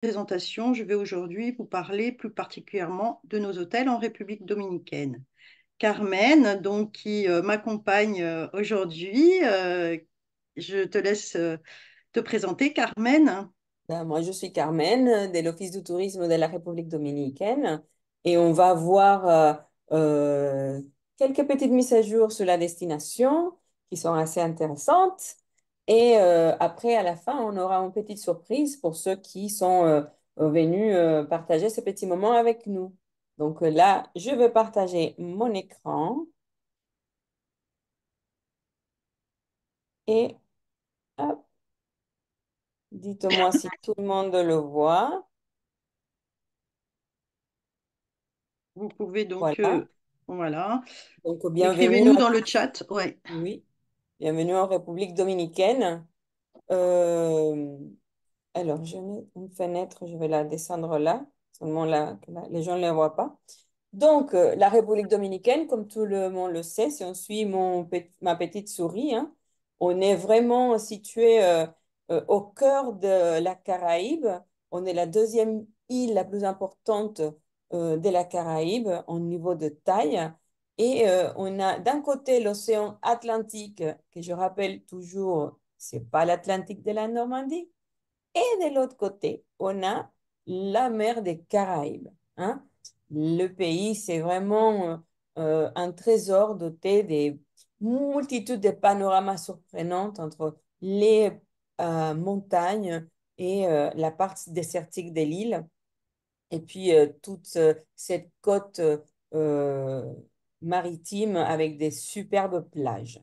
présentation, je vais aujourd'hui vous parler plus particulièrement de nos hôtels en République dominicaine. Carmen, donc, qui euh, m'accompagne euh, aujourd'hui, euh, je te laisse te présenter, Carmen. Ben, moi, je suis Carmen de l'Office du tourisme de la République dominicaine et on va voir quelques petites mises à jour sur la destination qui sont assez intéressantes. Et euh, après, à la fin, on aura une petite surprise pour ceux qui sont euh, venus euh, partager ce petit moment avec nous. Donc là, je vais partager mon écran. Et dites-moi si tout le monde le voit. Vous pouvez donc... Voilà. Donc, bienvenue. Écrivez-nous dans le chat. Ouais. Oui. Bienvenue en République dominicaine. Euh, alors, j'ai une fenêtre, je vais la descendre là, seulement là, les gens ne la voient pas. Donc, euh, la République dominicaine, comme tout le monde le sait, si on suit mon, ma petite souris, hein, on est vraiment situé euh, au cœur de la Caraïbe. On est la deuxième île la plus importante de la Caraïbe en niveau de taille. Et euh, on a d'un côté l'océan Atlantique, que je rappelle toujours, c'est pas l'Atlantique de la Normandie. Et de l'autre côté, on a la mer des Caraïbes. Hein? Le pays, c'est vraiment euh, un trésor doté des multitudes de panoramas surprenants entre les euh, montagnes et la partie désertique de l'île. Et puis, toute cette côte maritime avec des superbes plages.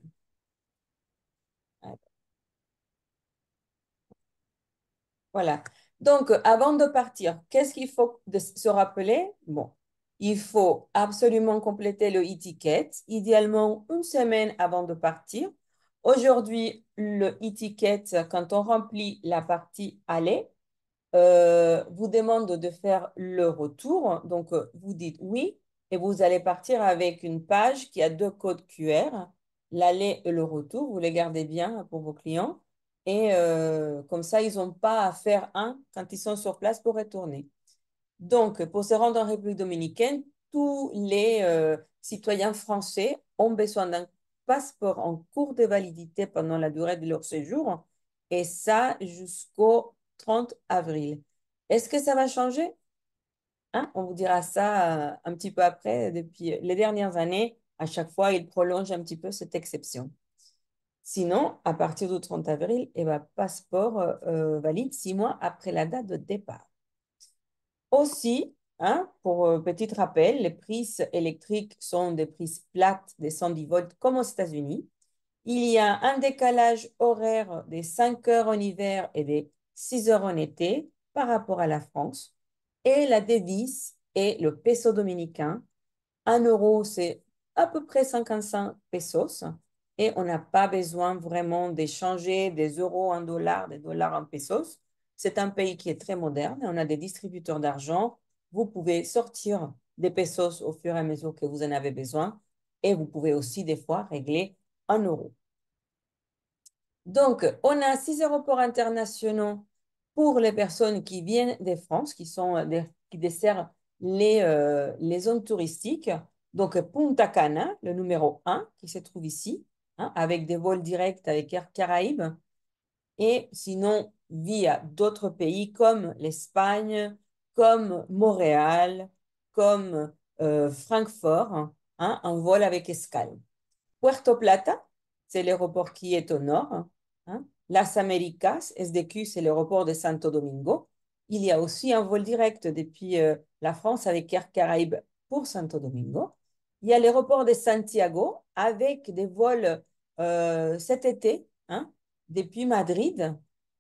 Voilà. Donc, avant de partir, qu'est-ce qu'il faut se rappeler Bon, il faut absolument compléter le étiquette, idéalement une semaine avant de partir. Aujourd'hui, le étiquette, quand on remplit la partie aller, euh, vous demande de faire le retour. Donc, euh, vous dites oui, et vous allez partir avec une page qui a deux codes QR, l'aller et le retour. Vous les gardez bien pour vos clients. Et euh, comme ça, ils n'ont pas à faire un quand ils sont sur place pour retourner. Donc, pour se rendre en République dominicaine, tous les euh, citoyens français ont besoin d'un passeport en cours de validité pendant la durée de leur séjour, et ça jusqu'au 30 avril. Est-ce que ça va changer Hein, on vous dira ça euh, un petit peu après. Depuis les dernières années, à chaque fois, il prolonge un petit peu cette exception. Sinon, à partir du 30 avril, et eh ben, passeport euh, euh, valide six mois après la date de départ. Aussi, hein, pour petit rappel, les prises électriques sont des prises plates des 110 volts comme aux États-Unis. Il y a un décalage horaire des 5 heures en hiver et des 6 heures en été par rapport à la France et la devise est le peso dominicain. Un euro, c'est à peu près 55 pesos et on n'a pas besoin vraiment d'échanger des euros en dollars, des dollars en pesos. C'est un pays qui est très moderne. On a des distributeurs d'argent. Vous pouvez sortir des pesos au fur et à mesure que vous en avez besoin. Et vous pouvez aussi des fois régler en euros. Donc, on a six aéroports internationaux pour les personnes qui viennent de France, qui, sont euh, qui desservent euh, les, zones touristiques. Donc, Punta Cana, le numéro 1, qui se trouve ici, hein, avec des vols directs avec Air Caraïbes. Et sinon, via d'autres pays comme l'Espagne, comme Montréal, comme euh, Francfort, un hein, vol avec escale. Puerto Plata, c'est l'aéroport qui est au nord, Las Américas, SDQ, c'est l'aéroport de Santo Domingo. Il y a aussi un vol direct depuis eh, la France avec Air Caraïbes pour Santo Domingo. Il y a l'aéroport de Santiago avec des vols euh, cet été hein, depuis Madrid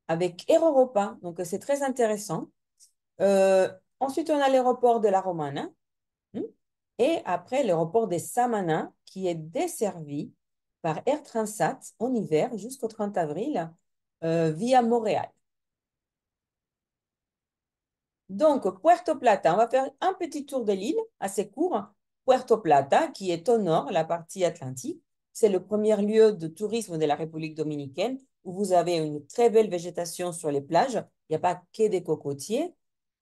avec Air Europa. Donc, c'est très intéressant. Euh, ensuite, on a l'aéroport de La Romana hein, et après l'aéroport de Samana qui est desservi par Air Transat en hiver jusqu'au 30 avril euh, via Montréal. Donc, Puerto Plata, on va faire un petit tour de l'île, assez court. Puerto Plata, qui est au nord, la partie atlantique, c'est le premier lieu de tourisme de la République dominicaine où vous avez une très belle végétation sur les plages. Il n'y a pas que des cocotiers.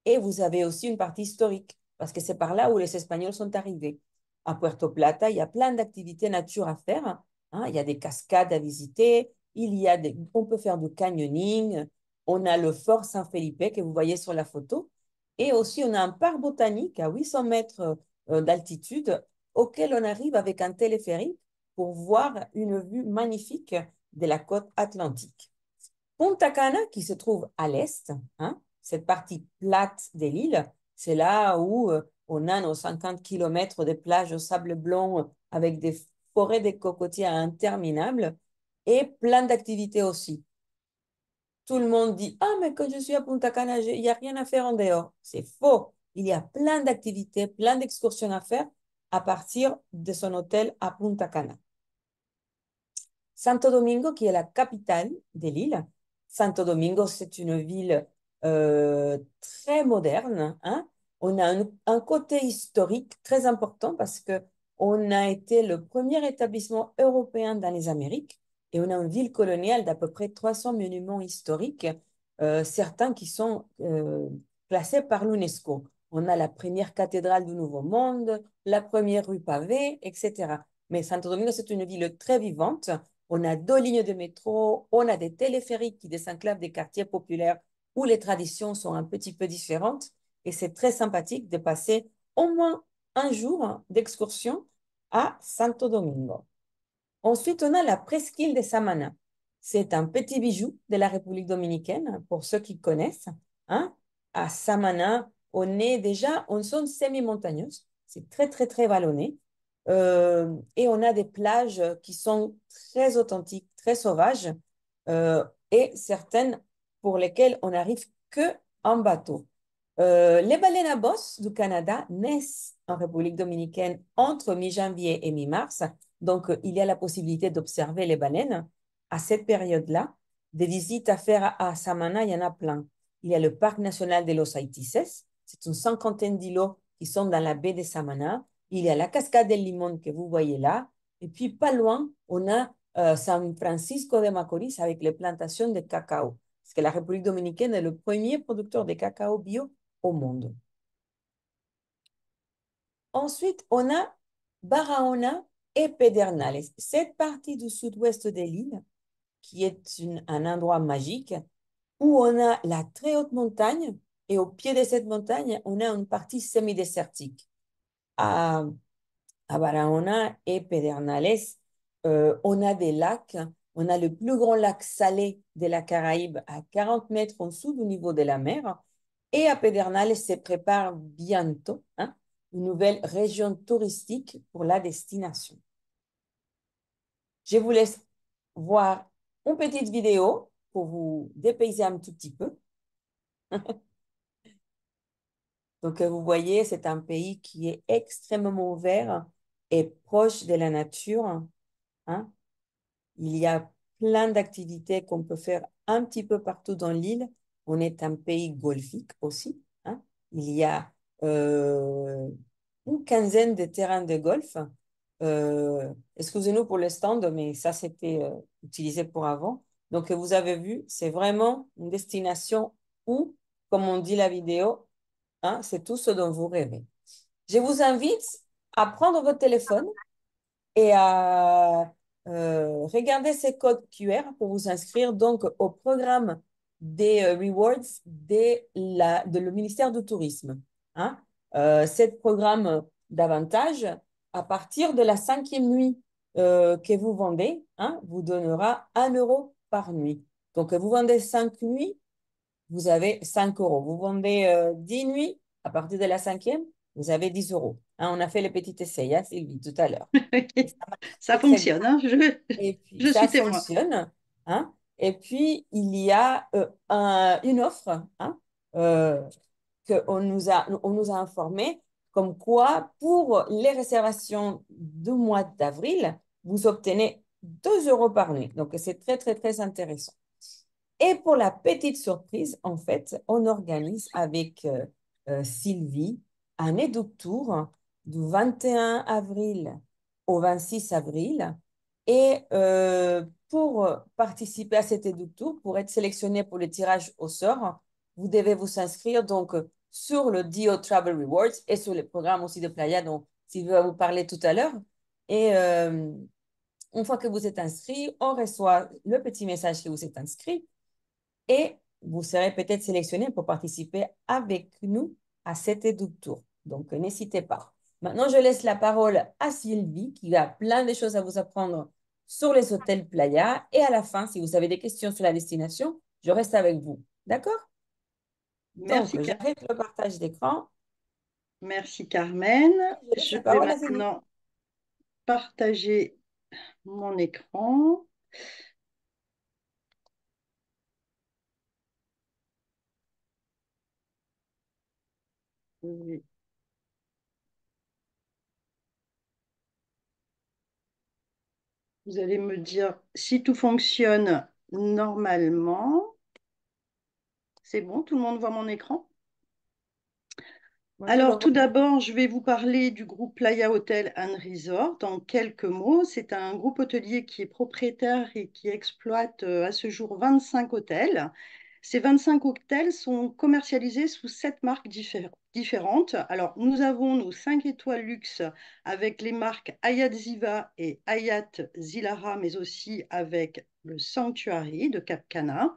Et vous avez aussi une partie historique, parce que c'est par là où les Espagnols sont arrivés. À Puerto Plata, il y a plein d'activités nature à faire. Hein. Il y a des cascades à visiter, il y a on peut faire du canyoning. On a le fort Saint-Felipe que vous voyez sur la photo. Et aussi, on a un parc botanique à 800 mètres euh, d'altitude auquel on arrive avec un téléphérique pour voir une vue magnifique de la côte atlantique. Punta Cana, qui se trouve à l'est, hein, cette partie plate de l'île, c'est là où euh, on a nos 50 km de plages au sable blanc avec des forêts de cocotiers interminables et plein d'activités aussi. Tout le monde dit Ah, mais quand je suis à Punta Cana, il n'y a rien à faire en dehors. C'est faux. Il y a plein d'activités, plein d'excursions à faire à partir de son hôtel à Punta Cana. Santo Domingo, qui est la capitale de l'île. Santo Domingo, c'est une ville euh, très moderne. Hein. On a un, un, côté historique très important parce qu'on a été le premier établissement européen dans les Amériques. Et on a une ville coloniale d'à peu près 300 monuments historiques, euh, certains qui sont euh, classés par l'UNESCO. On a la première cathédrale du Nouveau Monde, la première rue pavée, etc. Mais Santo Domingo, c'est une ville très vivante. On a deux lignes de métro, on a des téléphériques qui désenclavent des quartiers populaires où les traditions sont un petit peu différentes. Et c'est très sympathique de passer au moins un jour d'excursion à Santo Domingo. Ensuite, on a la presqu'île de Samana. C'est un petit bijou de la République dominicaine, pour ceux qui connaissent. Hein. À Samana, on est déjà en zone semi-montagneuse. C'est très, très, très vallonné. Euh, et on a des plages qui sont très authentiques, très sauvages, euh, et certaines pour lesquelles on n'arrive que en bateau. Euh, les baleines à bosse du Canada naissent en République dominicaine entre mi-janvier et mi-mars donc, euh, il y a la possibilité d'observer les baleines. À cette période-là, des visites à faire à Samana, il y en a plein. Il y a le parc national de Los Haitises. C'est une cinquantaine d'îlots qui sont dans la baie de Samana. Il y a la cascade del Limones que vous voyez là. Et puis, pas loin, on a euh, San Francisco de Macorís avec les plantations de cacao. Parce que la République dominicaine est le premier producteur de cacao bio au monde. Ensuite, on a Barahona et Pedernales. Cette partie du sud-ouest de l'île, qui est une, un endroit magique, où on a la très haute montagne, et au pied de cette montagne, on a une partie semi-désertique. À, à Barahona et Pedernales, euh, on a des lacs. On a le plus grand lac salé de la Caraïbe à 40 mètres en dessous du niveau de la mer. Et à Pedernales se prépare bientôt hein, une nouvelle région touristique pour la destination. Je vous laisse voir une petite vidéo pour vous dépayser un tout petit peu. Donc, vous voyez, c'est un pays qui est extrêmement ouvert et proche de la nature. Hein. Il y a plein d'activités qu'on peut faire un petit peu partout dans l'île. On est un pays golfique aussi. Hein. Il y a euh, une quinzaine de terrains de golf euh, excusez-nous pour le mais ça, c'était euh, utilisé pour avant. Donc, vous avez vu, c'est vraiment une destination où, comme on dit la vidéo, hein, c'est tout ce dont vous rêvez. Je vous invite à prendre votre téléphone et à euh, regarder ces codes QR pour vous inscrire donc au programme des rewards de, la, le ministère du Tourisme. Hein. Euh, programme d'avantage à partir de la cinquième nuit euh, que vous vendez, hein, vous donnera 1 euro par nuit. Donc, vous vendez 5 nuits, vous avez 5 euros. Vous vendez 10 euh, nuits, à partir de la cinquième, vous avez 10 euros. Hein, on a fait le petit essai, hein, Sylvie, tout à l'heure. ça, fonctionne, hein, je, ça fonctionne, et puis, il y a euh, une offre euh, qu'on nous a, on nous a informé comme quoi pour les réservations du mois d'avril, vous obtenez 2 euros par nuit. Donc, c'est très, très, très intéressant. Et pour la petite surprise, en fait, on organise avec euh, euh, Sylvie un éducteur du 21 avril au 26 avril. Et euh, pour participer à cet éducteur, pour être sélectionné pour le tirage au sort, vous devez vous inscrire. Donc, sur le Dio Travel Rewards et sur les programmes aussi de Playa dont Sylvie va vous parler tout à l'heure. Et euh, une fois que vous êtes inscrit, on reçoit le petit message que vous êtes inscrit et vous serez peut-être sélectionné pour participer avec nous à cet éducteur. Donc, n'hésitez pas. Maintenant, je laisse la parole à Sylvie qui a plein de choses à vous apprendre sur les hôtels Playa. Et à la fin, si vous avez des questions sur la destination, je reste avec vous. D'accord Merci. le partage d'écran. Merci Carmen. Je vais maintenant partager mon écran. Vous allez me dire si tout fonctionne normalement bon, tout le monde voit mon écran alors, tout d'abord, je vais vous parler du groupe Playa Hotel and Resort en quelques mots. C'est un groupe hôtelier qui est propriétaire et qui exploite euh, à ce jour 25 hôtels. Ces 25 hôtels sont commercialisés sous sept marques différentes différentes. Alors, nous avons nos 5 étoiles luxe avec les marques Ayat Ziva et Ayat Zilara, mais aussi avec le Sanctuary de Cap Cana.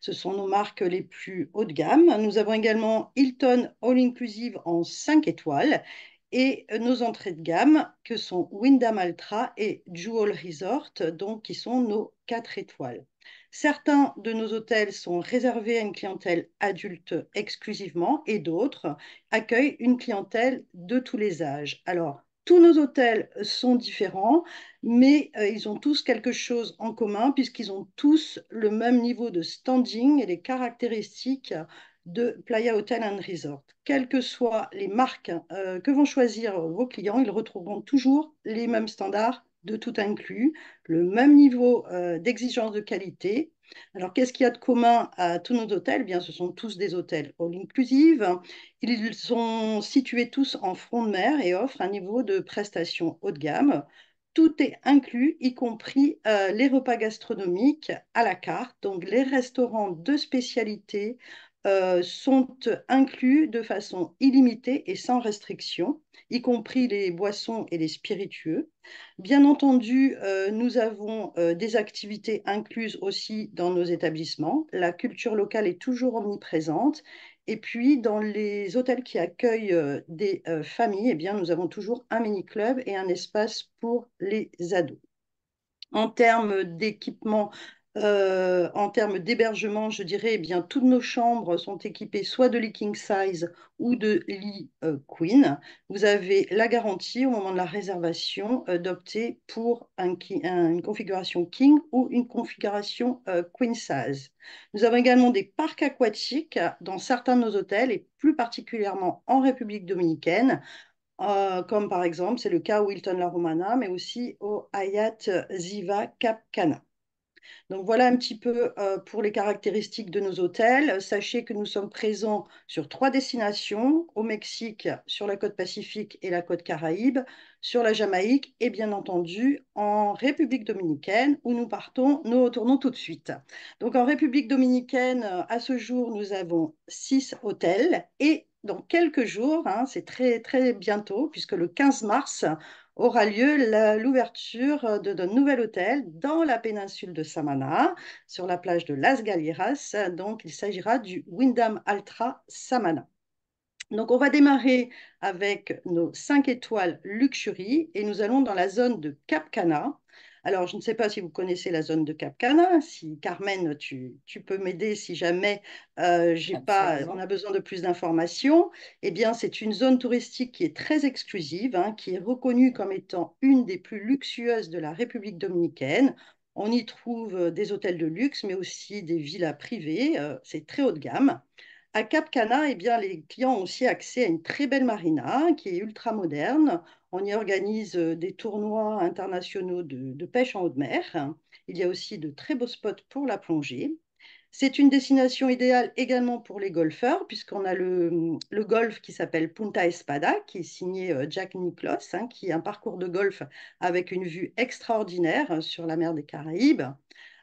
Ce sont nos marques les plus haut de gamme. Nous avons également Hilton All Inclusive en 5 étoiles et nos entrées de gamme que sont Windham Ultra et Jewel Resort, donc qui sont nos 4 étoiles. Certains de nos hôtels sont réservés à une clientèle adulte exclusivement et d'autres accueillent une clientèle de tous les âges. Alors, tous nos hôtels sont différents, mais euh, ils ont tous quelque chose en commun puisqu'ils ont tous le même niveau de standing et les caractéristiques de Playa Hotel and Resort. Quelles que soient les marques euh, que vont choisir vos clients, ils retrouveront toujours les mêmes standards de tout inclus, le même niveau euh, d'exigence de qualité. Alors, qu'est-ce qu'il y a de commun à tous nos hôtels eh Bien, ce sont tous des hôtels all inclusive. Ils sont situés tous en front de mer et offrent un niveau de prestation haut de gamme. Tout est inclus, y compris euh, les repas gastronomiques à la carte, donc les restaurants de spécialité, euh, sont inclus de façon illimitée et sans restriction, y compris les boissons et les spiritueux. Bien entendu, euh, nous avons euh, des activités incluses aussi dans nos établissements. La culture locale est toujours omniprésente. Et puis, dans les hôtels qui accueillent des familles, eh bien, nous avons toujours un mini-club et un espace pour les ados. En termes d'équipement euh, en termes d'hébergement, je dirais, eh bien, toutes nos chambres sont équipées soit de lit king size ou de lit euh, queen. Vous avez la garantie au moment de la réservation euh, d'opter pour une configuration king ou une configuration queen size. Nous avons également des parcs aquatiques dans certains de nos hôtels et plus particulièrement en République dominicaine. comme par exemple, c'est le cas au Hilton La Romana, mais aussi au Hayat Ziva Cap Cana. Donc voilà un petit peu euh, pour les caractéristiques de nos hôtels. Sachez que nous sommes présents sur trois destinations, au Mexique, sur la côte pacifique et la côte caraïbe, sur la Jamaïque et bien entendu en République dominicaine où nous partons, nous retournons tout de suite. Donc en République dominicaine, à ce jour, nous avons six hôtels et dans quelques jours, hein, c'est très très bientôt, puisque le 15 mars, aura lieu l'ouverture euh, d'un nouvel hôtel dans la péninsule de Samana, sur la plage de Las Galeras. Donc, il s'agira du Wyndham Altra Samana. Donc, on va démarrer avec nos cinq étoiles Luxury et nous allons dans la zone de Cap Cana alors, je ne sais pas si vous connaissez la zone de Cap Cana. Si Carmen, tu, peux m'aider si jamais euh, pas, on a besoin de plus d'informations. Eh bien, c'est une zone touristique qui est très exclusive, hein, qui est reconnue comme étant une des plus luxueuses de la République dominicaine. On y trouve euh, des hôtels de luxe, mais aussi des villas privées. Euh, c'est très haut de gamme. À Cap Cana, eh bien, les clients ont aussi accès à une très belle marina qui est ultra moderne. On y organise euh, des tournois internationaux de, pêche en haute mer. Il y a aussi de très beaux spots pour la plongée. C'est une destination idéale également pour les golfeurs, puisqu'on a le, golf qui s'appelle Punta Espada, qui est signé euh, Jack Nicklaus, hein, qui est un parcours de golf avec une vue extraordinaire euh, sur la mer des Caraïbes.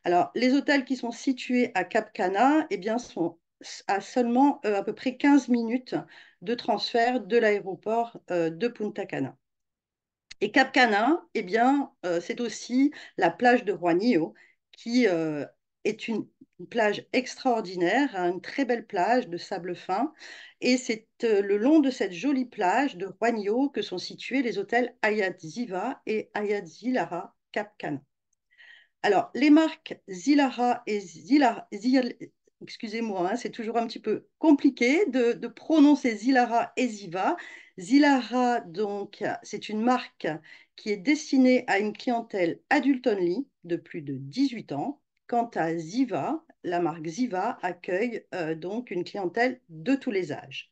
Alors, les hôtels qui sont situés à Cap Cana eh bien, sont à seulement à peu près 15 minutes de transfert de l'aéroport de Punta Cana. Et Cap Cana, eh bien, euh, c'est aussi la plage de Juanillo, qui euh, est une, plage extraordinaire, hein, une très belle plage de sable fin. Et c'est euh, le long de cette jolie plage de Juanillo que sont situés les hôtels Ayat Ziva et Ayat Zilara Cap Cana. Alors, les marques Zilara et Zilara excusez-moi, hein, c'est toujours un petit peu compliqué de, prononcer Zilara et Ziva. Zilara, donc, c'est une marque qui est destinée à une clientèle adulte only de plus de 18 ans. Quant à Ziva, la marque Ziva accueille euh, donc une clientèle de tous les âges.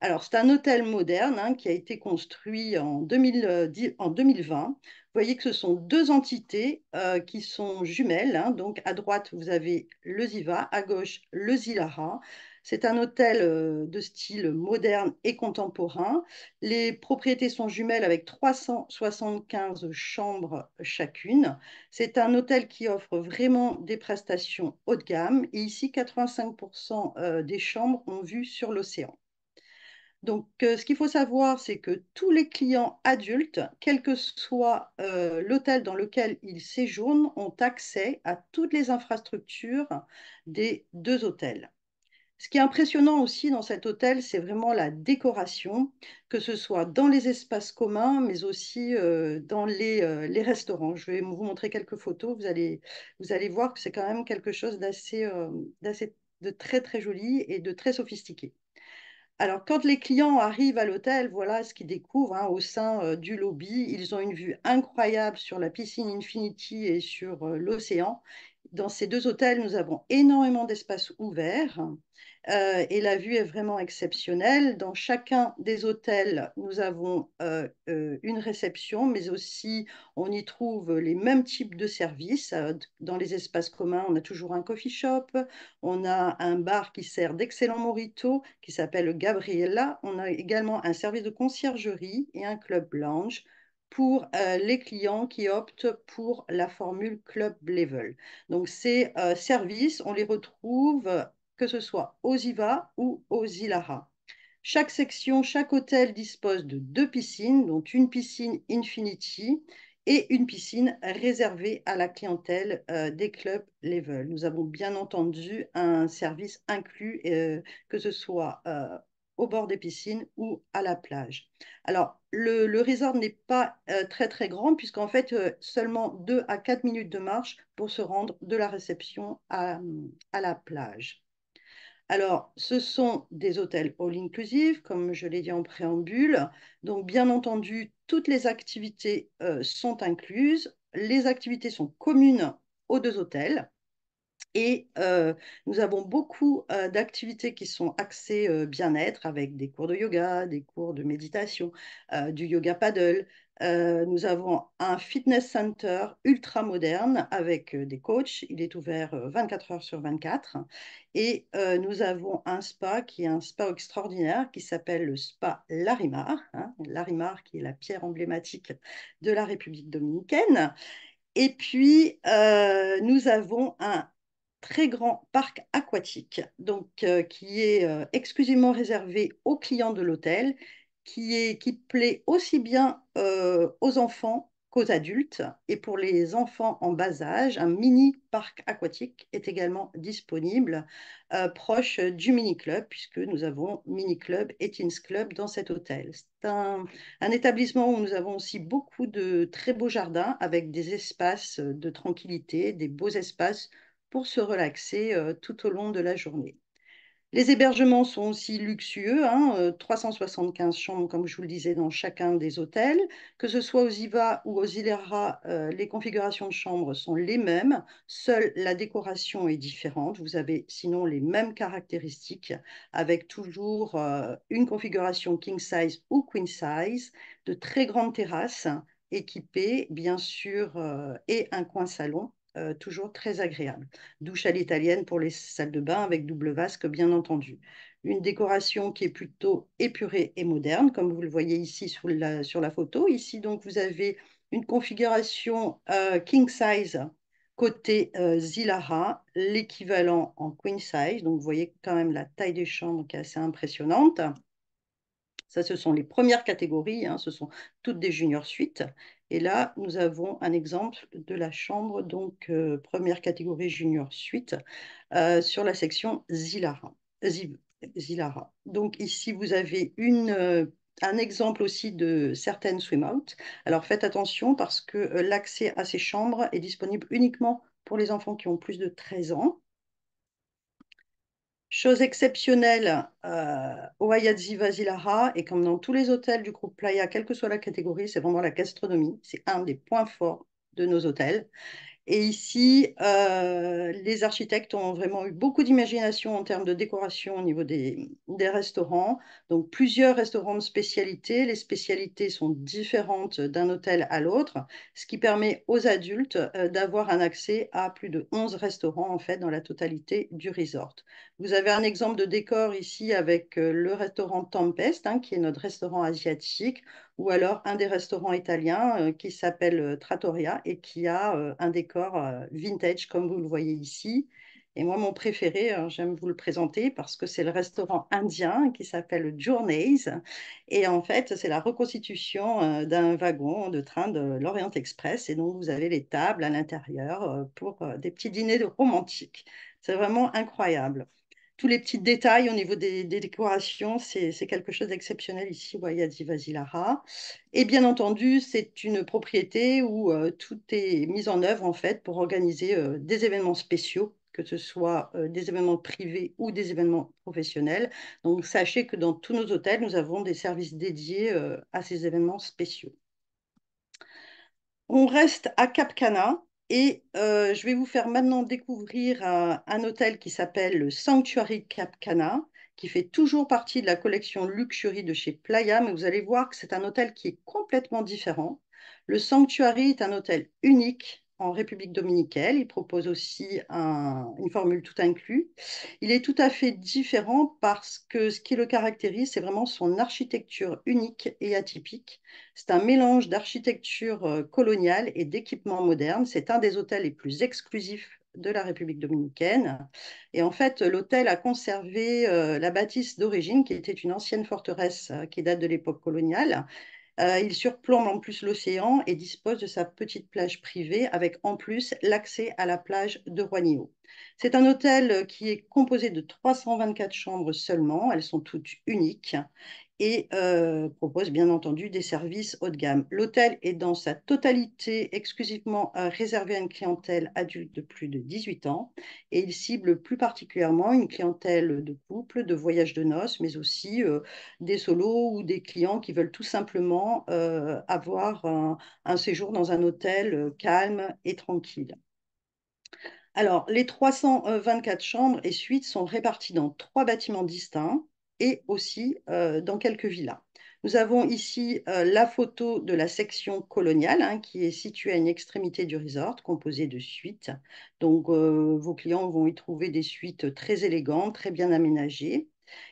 Alors, c'est un hôtel moderne hein, qui a été construit en, 2020. Euh, vous voyez que ce sont deux entités euh, qui sont jumelles. Hein. donc, à droite, vous avez le Ziva, à gauche, le Zilara. C'est un hôtel euh, de style moderne et contemporain. Les propriétés sont jumelles avec 375 chambres chacune. C'est un hôtel qui offre vraiment des prestations haut de gamme. Et ici, 85% des chambres ont vue sur l'océan. Donc, euh, ce qu'il faut savoir, c'est que tous les clients adultes, quel que soit euh, l'hôtel dans lequel ils séjournent, ont accès à toutes les infrastructures des deux hôtels. Ce qui est impressionnant aussi dans cet hôtel, c'est vraiment la décoration, que ce soit dans les espaces communs, mais aussi euh, dans les, restaurants. Je vais vous montrer quelques photos, vous allez, voir que c'est quand même quelque chose d'assez, de très très joli et de très sophistiqué. Alors, quand les clients arrivent à l'hôtel, voilà ce qu'ils découvrent hein, au sein euh, du lobby. Ils ont une vue incroyable sur la piscine Infinity et sur euh, l'océan. Dans ces deux hôtels, nous avons énormément d'espaces ouverts. Euh, et la vue est vraiment exceptionnelle. Dans chacun des hôtels, nous avons euh, euh, une réception, mais aussi on y trouve les mêmes types de services. Dans les espaces communs, on a toujours un coffee shop, on a un bar qui sert d'excellents morito, qui s'appelle Gabriella, on a également un service de conciergerie et un club lounge pour les clients qui optent pour la formule club level. Donc ces services, on les retrouve que ce soit aux IVA ou aux ILARA. Chaque section, chaque hôtel dispose de deux piscines, dont une piscine Infinity et une piscine réservée à la clientèle euh, des clubs level. Nous avons bien entendu un service inclus, euh, que ce soit euh, au bord des piscines ou à la plage. Alors, le, le resort n'est pas très très grand, puisqu'en fait, seulement 2 à 4 minutes de marche pour se rendre de la réception à la plage. Alors, ce sont des hôtels all inclusifs comme je l'ai dit en préambule. Donc, bien entendu, toutes les activités euh, sont incluses. Les activités sont communes aux deux hôtels. Et euh, nous avons beaucoup euh, d'activités qui sont axées bien-être avec des cours de yoga, des cours de méditation, du yoga paddle, euh, nous avons un fitness center ultra moderne avec euh, des coachs. Il est ouvert 24 euh, heures sur 24. Et nous avons un spa qui est un spa extraordinaire qui s'appelle le spa Larimar. Hein. Larimar qui est la pierre emblématique de la République dominicaine. Et puis, nous avons un très grand parc aquatique, donc qui est exclusivement réservé aux clients de l'hôtel qui, qui plaît aussi bien euh, aux enfants qu'aux adultes. Et pour les enfants en bas âge, un mini parc aquatique est également disponible euh, proche du mini-club, puisque nous avons mini-club et teens club dans cet hôtel. C'est un, établissement où nous avons aussi beaucoup de très beaux jardins avec des espaces de tranquillité, des beaux espaces pour se relaxer euh, tout au long de la journée. Les hébergements sont aussi luxueux, 375 hein, euh, chambres, comme je vous le disais, dans chacun des hôtels. Que ce soit aux IVA ou aux ILERA, euh, les configurations de chambres sont les mêmes, seule la décoration est différente. Vous avez sinon les mêmes caractéristiques, avec toujours euh, une configuration king size ou queen size, de très grandes terrasses équipées, bien sûr, et un coin salon euh, toujours très agréable. Douche à l'italienne pour les salles de bain avec double vasque, bien entendu. Une décoration qui est plutôt épurée et moderne, comme vous le voyez ici sur la photo. Ici, donc, vous avez une configuration euh, king size côté euh, Zilara, l'équivalent en queen size. Donc, vous voyez quand même la taille des chambres qui est assez impressionnante. Ça, ce sont les premières catégories, hein. ce sont toutes des junior suites. Et là, nous avons un exemple de la chambre, donc euh, première catégorie junior suite, euh, sur la section Zilara. Donc ici, vous avez euh, un exemple aussi de certaines swim-out. Alors faites attention parce que l'accès à ces chambres est disponible uniquement pour les enfants qui ont plus de 13 ans. Chose exceptionnelle euh, au et comme dans tous les hôtels du groupe Playa, quelle que soit la catégorie, c'est vraiment la gastronomie. C'est un des points forts de nos hôtels. Et ici, euh, les architectes ont vraiment eu beaucoup d'imagination en termes de décoration au niveau des, restaurants. Donc, plusieurs restaurants de spécialité. Les spécialités sont différentes d'un hôtel à l'autre, ce qui permet aux adultes euh, d'avoir un accès à plus de 11 restaurants, en fait, dans la totalité du resort. Vous avez un exemple de décor ici avec euh, le restaurant Tempest, hein, qui est notre restaurant asiatique, ou alors un des restaurants italiens euh, qui s'appelle euh, Trattoria et qui a euh, un décor vintage comme vous le voyez ici. Et moi, mon préféré, hein, j'aime vous le présenter parce que c'est le restaurant indien qui s'appelle Journeys. Et en fait, c'est la reconstitution d'un wagon de train de l'Orient Express. Et donc, vous avez les tables à l'intérieur pour des petits dîners romantiques. C'est vraiment incroyable tous les petits détails au niveau des, décorations, c'est quelque chose d'exceptionnel ici, Wayadi Vasilara. Et bien entendu, c'est une propriété où euh, tout est mis en œuvre en fait pour organiser euh, des événements spéciaux que ce soit euh, des événements privés ou des événements professionnels. Donc sachez que dans tous nos hôtels, nous avons des services dédiés à ces événements spéciaux. On reste à Cap Cana, et euh, je vais vous faire maintenant découvrir un, euh, un hôtel qui s'appelle le Sanctuary Cap Cana, qui fait toujours partie de la collection Luxury de chez Playa, mais vous allez voir que c'est un hôtel qui est complètement différent. Le Sanctuary est un hôtel unique en République dominicaine. Il propose aussi une formule tout inclus. Il est tout à fait différent parce que ce qui le caractérise, c'est vraiment son architecture unique et atypique. C'est un mélange d'architecture euh, coloniale et d'équipement moderne. C'est un des hôtels les plus exclusifs de la République dominicaine. Et en fait, l'hôtel a conservé euh, la bâtisse d'origine, qui était une ancienne forteresse euh, qui date de l'époque coloniale, euh, il surplombe en plus l'océan et dispose de sa petite plage privée avec en plus l'accès à la plage de Roigno. C'est un hôtel qui est composé de 324 chambres seulement, elles sont toutes uniques et euh, propose bien entendu des services haut de gamme. L'hôtel est dans sa totalité exclusivement euh, réservé à une clientèle adulte de plus de 18 ans et il cible plus particulièrement une clientèle de couple, de voyages de noces, mais aussi euh, des solos ou des clients qui veulent tout simplement avoir un séjour dans un hôtel calme et tranquille. Alors, les 324 chambres et suites sont réparties dans trois bâtiments distincts et aussi euh, dans quelques villas. Nous avons ici euh, la photo de la section coloniale hein, qui est située à une extrémité du resort, composée de suites. Donc, euh, vos clients vont y trouver des suites très élégantes, très bien aménagées.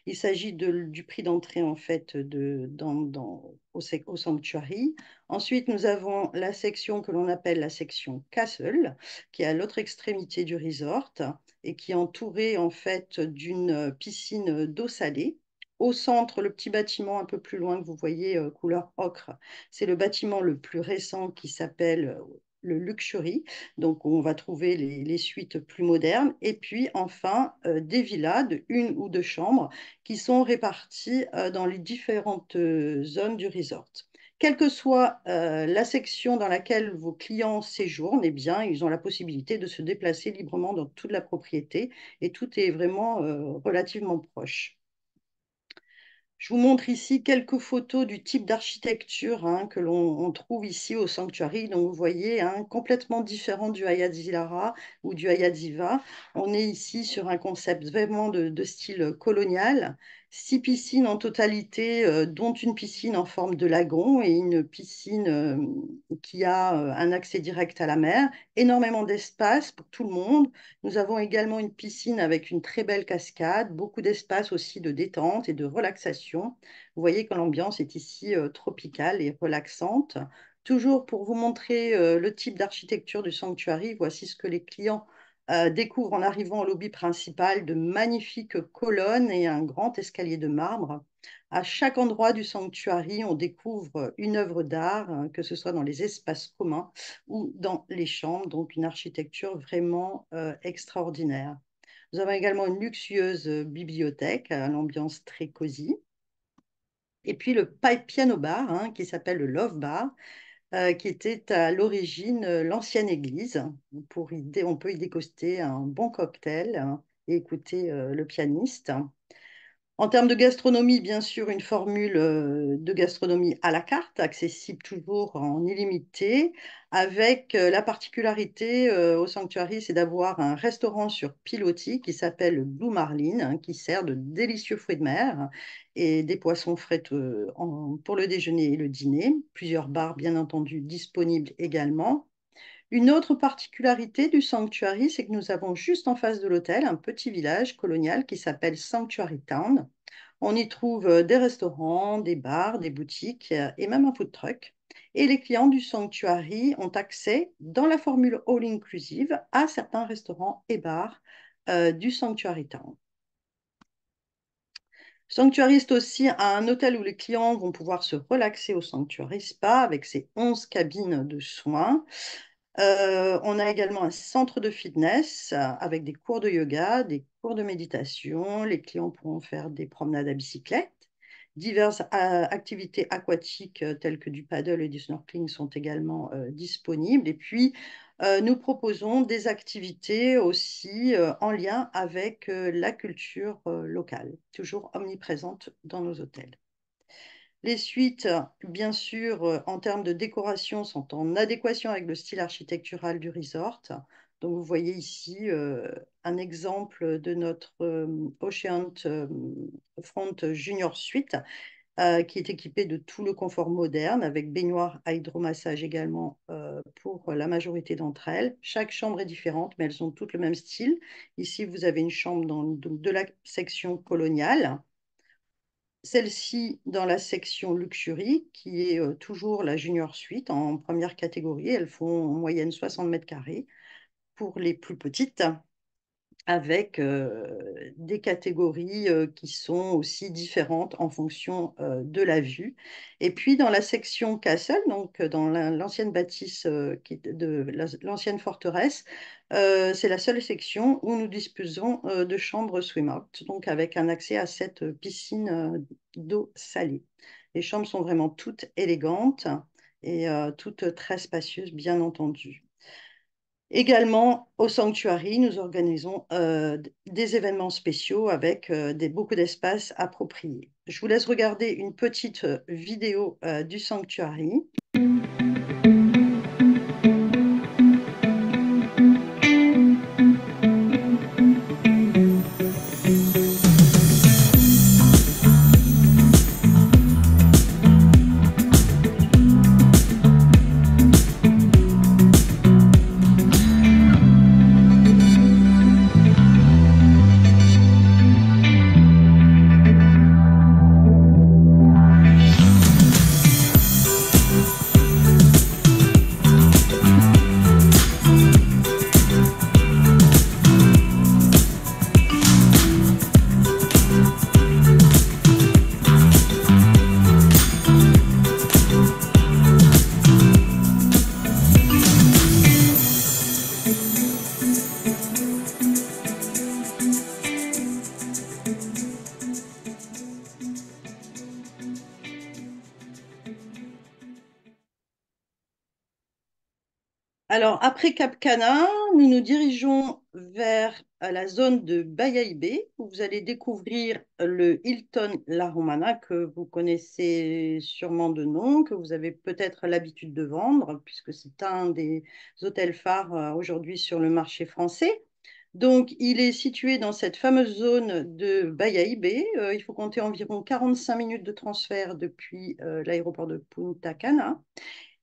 Il s'agit du prix d'entrée en fait au, au, sanctuary. Ensuite, nous avons la section que l'on appelle la section Castle, qui est à l'autre extrémité du resort et qui est entourée en fait d'une piscine d'eau salée. Au centre, le petit bâtiment un peu plus loin que vous voyez euh, couleur ocre, c'est le bâtiment le plus récent qui s'appelle le luxury, donc on va trouver les, suites plus modernes, et puis enfin euh, des villas de une ou deux chambres qui sont réparties euh, dans les différentes euh, zones du resort. Quelle que soit la section dans laquelle vos clients séjournent, eh bien, ils ont la possibilité de se déplacer librement dans toute la propriété et tout est vraiment relativement proche. Je vous montre ici quelques photos du type d'architecture hein, que l'on trouve ici au sanctuary. Donc, vous voyez, hein, complètement différent du Hayadzilara ou du Hayadziva. On est ici sur un concept vraiment de style colonial six piscines en totalité, euh, dont une piscine en forme de lagon et une piscine euh, qui a euh, un accès direct à la mer. Énormément d'espace pour tout le monde. Nous avons également une piscine avec une très belle cascade, beaucoup d'espace aussi de détente et de relaxation. Vous voyez que l'ambiance est ici tropicale et relaxante. Toujours pour vous montrer le type d'architecture du sanctuary, voici ce que les clients euh, découvre en arrivant au lobby principal de magnifiques colonnes et un grand escalier de marbre. À chaque endroit du sanctuary, on découvre une œuvre d'art, hein, que ce soit dans les espaces communs ou dans les chambres, donc une architecture vraiment euh, extraordinaire. Nous avons également une luxueuse bibliothèque à l'ambiance très cosy. Et puis le piano bar, hein, qui s'appelle le Love Bar, euh, qui était à l'origine euh, l'ancienne église. Pour on peut y décoster un bon cocktail hein, et écouter euh, le pianiste. En termes de gastronomie, bien sûr, une formule euh, de gastronomie à la carte, accessible toujours en illimité, avec euh, la particularité euh, au sanctuary, c'est d'avoir un restaurant sur pilotis qui s'appelle Blue Marlin, hein, qui sert de délicieux fruits de mer et des poissons frais pour le déjeuner et le dîner. Plusieurs bars, bien entendu, disponibles également. Une autre particularité du sanctuary, c'est que nous avons juste en face de l'hôtel un petit village colonial qui s'appelle Sanctuary Town. On y trouve euh, des restaurants, des bars, des boutiques euh, et même un food truck. Et les clients du sanctuary ont accès, dans la formule all inclusive, à certains restaurants et bars euh, du sanctuary town. Sanctuary, est aussi un hôtel où les clients vont pouvoir se relaxer au sanctuary spa avec ses 11 cabines de soins. Euh, on a également un centre de fitness euh, avec des cours de yoga, des cours de méditation. Les clients pourront faire des promenades à bicyclette. Diverses euh, activités aquatiques telles que du paddle et du snorkeling sont également disponibles. Et puis, nous proposons des activités aussi en lien avec la culture locale, toujours omniprésente dans nos hôtels. Les suites, bien sûr, euh, en termes de décoration, sont en adéquation avec le style architectural du resort. Donc vous voyez ici euh, un exemple de notre euh, Ocean Front Junior Suite qui est équipée de tout le confort moderne avec baignoire à hydromassage également pour la majorité d'entre elles. Chaque chambre est différente mais elles ont toutes le même style. Ici vous avez une chambre de la section coloniale celle-ci dans la section luxury, qui est euh, toujours la junior suite en première catégorie. Elles font en moyenne 60 mètres carrés pour les plus petites avec euh, des catégories euh, qui sont aussi différentes en fonction euh, de la vue. Et puis dans la section castle, donc dans l'ancienne bâtisse de l'ancienne forteresse, c'est la seule section où nous disposons de chambres swim-out, donc avec un accès à cette piscine d'eau salée. Les chambres sont vraiment toutes élégantes et toutes très spacieuses, bien entendu. Également, au Sanctuary, nous organisons euh, des événements spéciaux avec euh, des, beaucoup d'espaces appropriés. Je vous laisse regarder une petite euh, vidéo du Sanctuary. après Cap Cana, nous nous dirigeons vers euh, la zone de Bayaïbé, où vous allez découvrir le Hilton La Romana, que vous connaissez sûrement de nom, que vous avez peut-être l'habitude de vendre, puisque c'est un des hôtels phares euh, aujourd'hui sur le marché français. Donc, il est situé dans cette fameuse zone de Bayaïbé. Euh, il faut compter environ 45 minutes de transfert depuis l'aéroport de Punta Cana.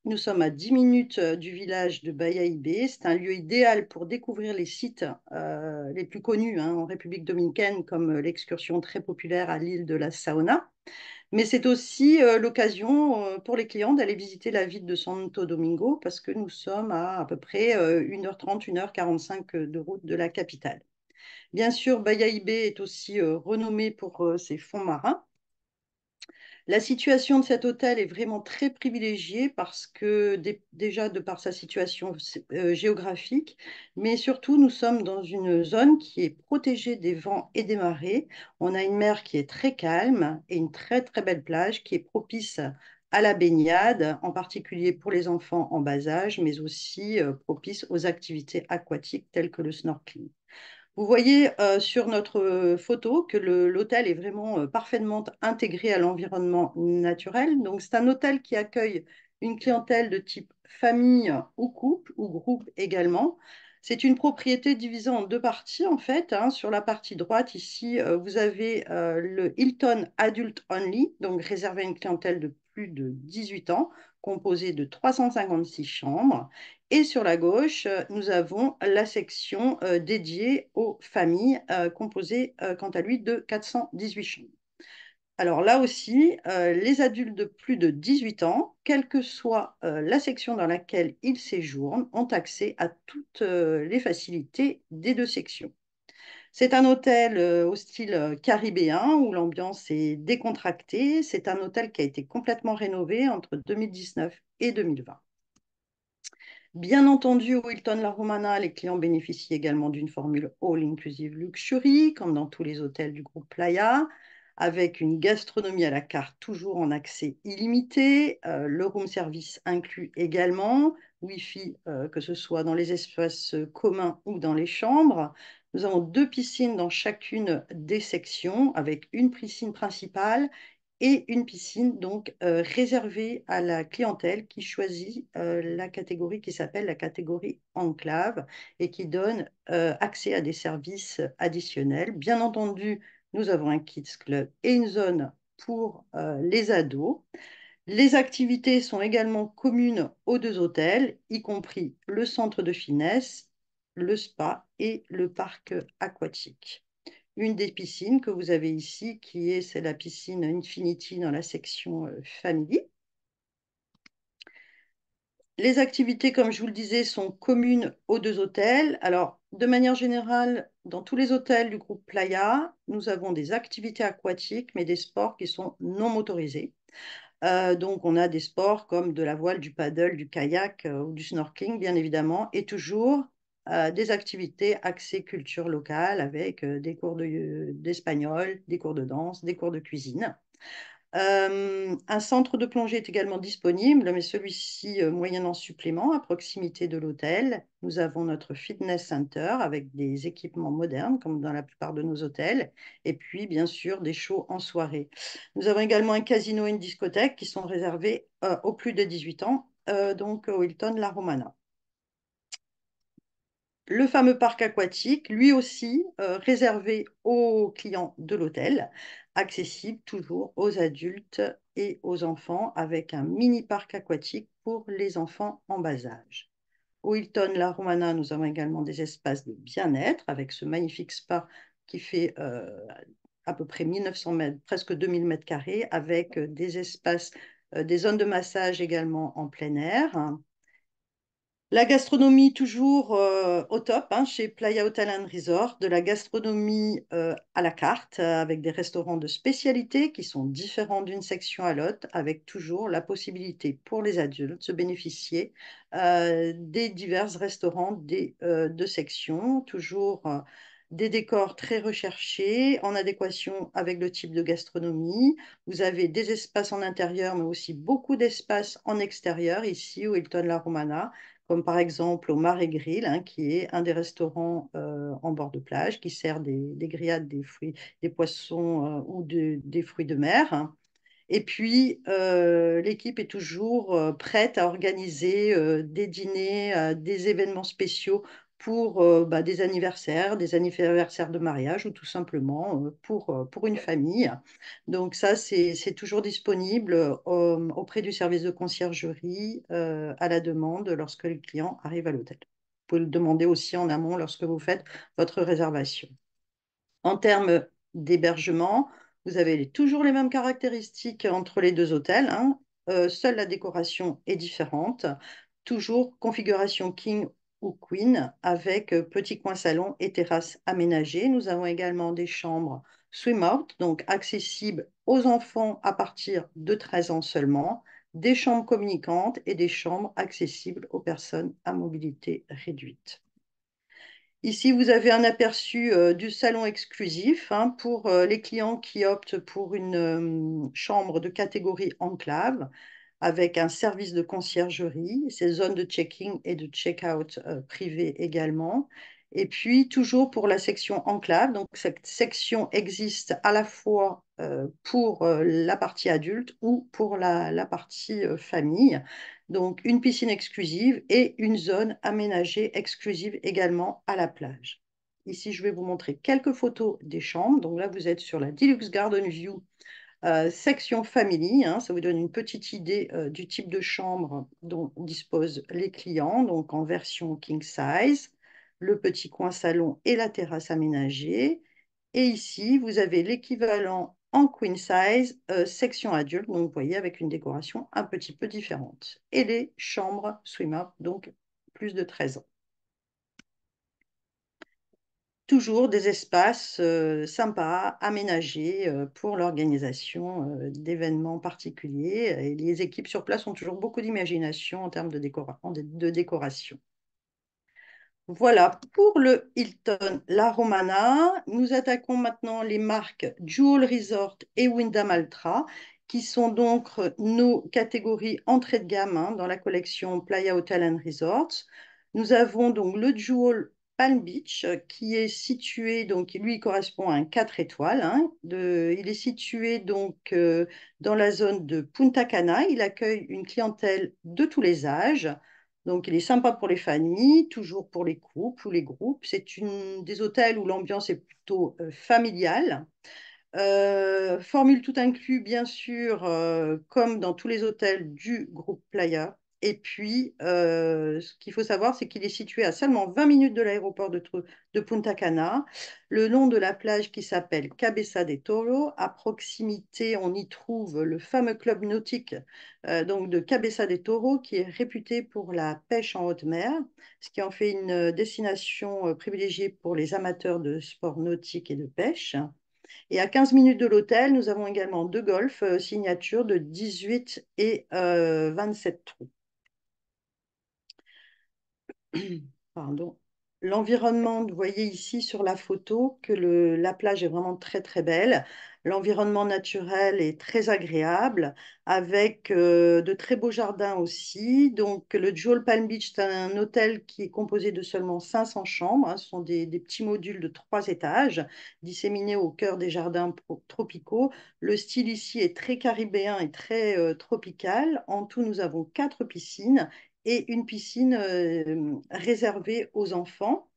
Nous sommes à 10 minutes euh, du village de Bayahibe. C'est un lieu idéal pour découvrir les sites euh, les plus connus hein, en République dominicaine, comme euh, l'excursion très populaire à l'île de la Saona. Mais c'est aussi l'occasion pour les clients d'aller visiter la ville de Santo Domingo, parce que nous sommes à à peu près 1h30, 1h45 de route de la capitale. Bien sûr, Bayahibe est aussi renommé pour ses fonds marins la situation de cet hôtel est vraiment très privilégiée parce que déjà de par sa situation euh, géographique, mais surtout nous sommes dans une zone qui est protégée des vents et des marées. On a une mer qui est très calme et une très très belle plage qui est propice à la baignade, en particulier pour les enfants en bas âge, mais aussi euh, propice aux activités aquatiques telles que le snorkeling. Vous voyez euh, sur notre euh, photo que l'hôtel est vraiment euh, parfaitement intégré à l'environnement naturel. Donc, c'est un hôtel qui accueille une clientèle de type famille ou couple ou groupe également. C'est une propriété divisée en deux parties en fait. Hein. Sur la partie droite ici, vous avez le Hilton Adult Only, donc réservé à une clientèle de de 18 ans, composé de 356 chambres. Et sur la gauche, euh, nous avons la section euh, dédiée aux familles, euh, composée quant à lui de 418 chambres. Alors là aussi, les adultes de plus de 18 ans, quelle que soit la section dans laquelle ils séjournent, ont accès à toutes les facilités des deux sections. C'est un hôtel euh, au style euh, caribéen où l'ambiance est décontractée. C'est un hôtel qui a été complètement rénové entre 2019 et 2020. Bien entendu, au Hilton La Romana, les clients bénéficient également d'une formule all-inclusive luxury, comme dans tous les hôtels du groupe Playa avec une gastronomie à la carte toujours en accès illimité, euh, le room service inclut également, Wi-Fi euh, que ce soit dans les espaces communs ou dans les chambres. Nous avons deux piscines dans chacune des sections avec une piscine principale et une piscine donc euh, réservée à la clientèle qui choisit la catégorie qui s'appelle la catégorie enclave et qui donne accès à des services additionnels. Bien entendu, nous avons un Kids Club et une zone pour euh, les ados. Les activités sont également communes aux deux hôtels, y compris le centre de finesse, le spa et le parc aquatique. Une des piscines que vous avez ici, qui est, c'est la piscine Infinity dans la section euh, Family. Les activités, comme je vous le disais, sont communes aux deux hôtels. Alors, de manière générale, dans tous les hôtels du groupe Playa, nous avons des activités aquatiques, mais des sports qui sont non motorisés. Euh, donc, on a des sports comme de la voile, du paddle, du kayak euh, ou du snorkeling, bien évidemment, et toujours euh, des activités axées culture locale avec des cours d'espagnol, des cours de danse, des cours de cuisine. Euh, un centre de plongée est également disponible, mais celui-ci euh, moyennant supplément à proximité de l'hôtel. Nous avons notre fitness center avec des équipements modernes, comme dans la plupart de nos hôtels, et puis bien sûr des shows en soirée. Nous avons également un casino et une discothèque qui sont réservés euh, aux plus de 18 ans, donc au Hilton La Romana le fameux parc aquatique, lui aussi euh, réservé aux clients de l'hôtel, accessible toujours aux adultes et aux enfants, avec un mini parc aquatique pour les enfants en bas âge. Au Hilton La Romana, nous avons également des espaces de bien-être avec ce magnifique spa qui fait euh, à peu près 1900 mètres, presque 2000 mètres carrés, avec euh, des espaces, des zones de massage également en plein air. La gastronomie toujours euh, au top hein, chez Playa Hotel and Resort, de la gastronomie euh, à la carte euh, avec des restaurants de spécialité qui sont différents d'une section à l'autre, avec toujours la possibilité pour les adultes de se bénéficier des divers restaurants des deux sections, toujours des décors très recherchés, en adéquation avec le type de gastronomie. Vous avez des espaces en intérieur, mais aussi beaucoup d'espaces en extérieur, ici au Hilton La Romana, comme par exemple au Marais Grill, hein, qui est un des restaurants euh, en bord de plage qui sert des, grillades, des fruits, des poissons euh, ou des fruits de mer. Et puis, euh, l'équipe est toujours prête à organiser des dîners, des événements spéciaux pour euh, bah, des anniversaires, des anniversaires de mariage ou tout simplement euh, pour, euh, pour une famille. Donc ça, c'est toujours disponible auprès du service de conciergerie à la demande lorsque le client arrive à l'hôtel. Vous pouvez le demander aussi en amont lorsque vous faites votre réservation. En termes d'hébergement, vous avez toujours les mêmes caractéristiques entre les deux hôtels. Hein. seule la décoration est différente toujours configuration king ou Queen avec euh, petit coin salon et terrasse aménagée. Nous avons également des chambres swim out, donc accessibles aux enfants à partir de 13 ans seulement, des chambres communicantes et des chambres accessibles aux personnes à mobilité réduite. Ici, vous avez un aperçu euh, du salon exclusif hein, pour euh, les clients qui optent pour une chambre de catégorie enclave avec un service de conciergerie, ces zones de checking et de check-out euh, privées également. Et puis, toujours pour la section enclave, donc cette section existe à la fois euh, pour euh, la partie adulte ou pour la, partie famille. Donc, une piscine exclusive et une zone aménagée exclusive également à la plage. Ici, je vais vous montrer quelques photos des chambres. Donc là, vous êtes sur la Deluxe Garden View euh, section family, hein, ça vous donne une petite idée euh, du type de chambre dont disposent les clients, donc en version king size, le petit coin salon et la terrasse aménagée. Et ici, vous avez l'équivalent en queen size, euh, section adulte, donc vous voyez avec une décoration un petit peu différente. Et les chambres swim up, donc plus de 13 ans toujours des espaces euh, sympas, aménagés euh, pour l'organisation euh, d'événements particuliers. Et les équipes sur place ont toujours beaucoup d'imagination en termes de, de, décoration. Voilà, pour le Hilton La Romana, nous attaquons maintenant les marques Jewel Resort et Windham Ultra, qui sont donc nos catégories entrée de gamme hein, dans la collection Playa Hotel and Resorts. Nous avons donc le Jewel Palm Beach, euh, qui est situé, donc lui correspond à un 4 étoiles. Hein, il est situé donc euh, dans la zone de Punta Cana. Il accueille une clientèle de tous les âges. Donc il est sympa pour les familles, toujours pour les couples ou les groupes. C'est une des hôtels où l'ambiance est plutôt euh, familiale. formule tout inclus, bien sûr, comme dans tous les hôtels du groupe Playa et puis, euh, ce qu'il faut savoir, c'est qu'il est situé à seulement 20 minutes de l'aéroport de, de, Punta Cana, le nom de la plage qui s'appelle Cabeza de Toro. À proximité, on y trouve le fameux club nautique euh, donc de Cabeza de Toro, qui est réputé pour la pêche en haute mer, ce qui en fait une euh, destination privilégiée pour les amateurs de sports nautiques et de pêche. Et à 15 minutes de l'hôtel, nous avons également deux golfs signature de 18 et 27 trous. pardon, l'environnement, vous voyez ici sur la photo que la plage est vraiment très très belle. L'environnement naturel est très agréable, avec euh, de très beaux jardins aussi. Donc le Jewel Palm Beach, est un hôtel qui est composé de seulement 500 chambres. Hein. Ce sont des, petits modules de trois étages, disséminés au cœur des jardins tropicaux. Le style ici est très caribéen et très euh, tropical. En tout, nous avons quatre piscines et une piscine euh, réservée aux enfants.